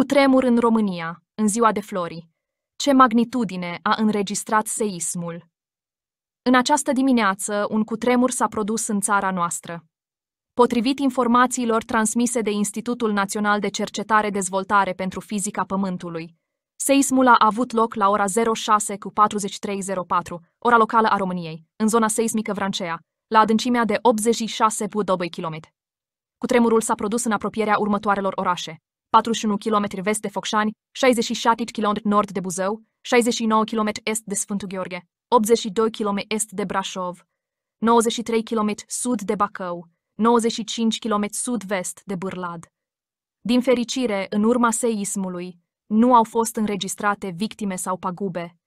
Cu tremur în România, în ziua de flori. Ce magnitudine a înregistrat seismul. În această dimineață, un cutremur s-a produs în țara noastră. Potrivit informațiilor transmise de Institutul Național de Cercetare Dezvoltare pentru Fizica Pământului, seismul a avut loc la ora 06 cu 4304, ora locală a României, în zona seismică Vrancea, la adâncimea de 86,2 km. Cutremurul s-a produs în apropierea următoarelor orașe: 41 km vest de Focșani, 67 km nord de Buzău, 69 km est de Sfântul Gheorghe, 82 km est de Brașov, 93 km sud de Bacău, 95 km sud-vest de Bârlad. Din fericire, în urma seismului, nu au fost înregistrate victime sau pagube.